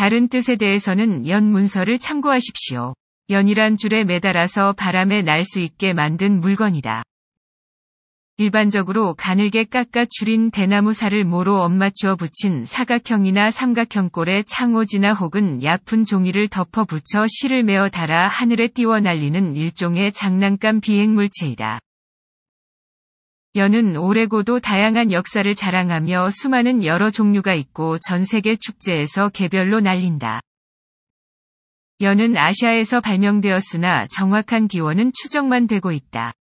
다른 뜻에 대해서는 연 문서를 참고하십시오. 연이란 줄에 매달아서 바람에 날 수 있게 만든 물건이다. 일반적으로 가늘게 깎아 줄인 대나무살을 모로 엄맞추어 붙인 사각형이나 삼각형 꼴에 창호지나 혹은 얕은 종이를 덮어 붙여 실을 메어 달아 하늘에 띄워 날리는 일종의 장난감 비행물체이다. 연은 오래고도 다양한 역사를 자랑하며 수많은 여러 종류가 있고 전 세계 축제에서 개별로 날린다. 연은 아시아에서 발명되었으나 정확한 기원은 추정만 되고 있다.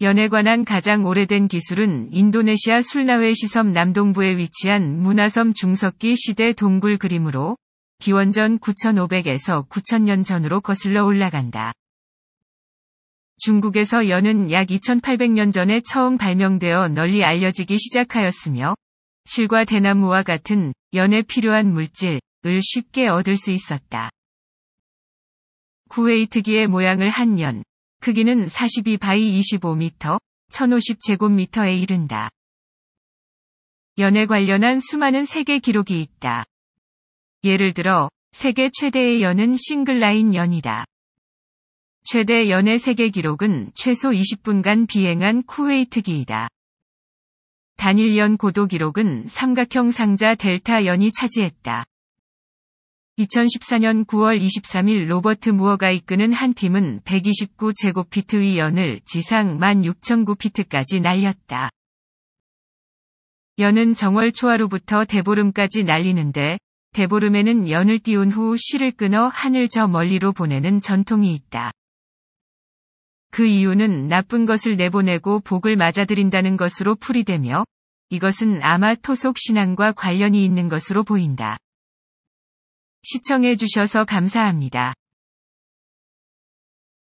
연에 관한 가장 오래된 기술은 인도네시아 술나웨 시섬 남동부에 위치한 문화섬 중석기 시대 동굴 그림으로 기원전 9500에서 9000년 전으로 거슬러 올라간다. 중국에서 연은 약 2800년 전에 처음 발명되어 널리 알려지기 시작하였으며 실과 대나무와 같은 연에 필요한 물질을 쉽게 얻을 수 있었다. 구웨이트기의 모양을 한 연, 크기는 42 바이 25m, 1050제곱미터에 이른다. 연에 관련한 수많은 세계 기록이 있다. 예를 들어, 세계 최대의 연은 싱글라인 연이다. 최대 연애 세계 기록은 최소 20분간 비행한 쿠웨이트기이다. 단일연 고도 기록은 삼각형 상자 델타 연이 차지했다. 2014년 9월 23일 로버트 무어가 이끄는 한 팀은 1 2 9제곱피트위 연을 지상 16,009피트까지 날렸다. 연은 정월 초하루부터 대보름까지 날리는데 대보름에는 연을 띄운 후 실을 끊어 하늘 저 멀리로 보내는 전통이 있다. 그 이유는 나쁜 것을 내보내고 복을 맞아들인다는 것으로 풀이되며 이것은 아마 토속 신앙과 관련이 있는 것으로 보인다. 시청해주셔서 감사합니다.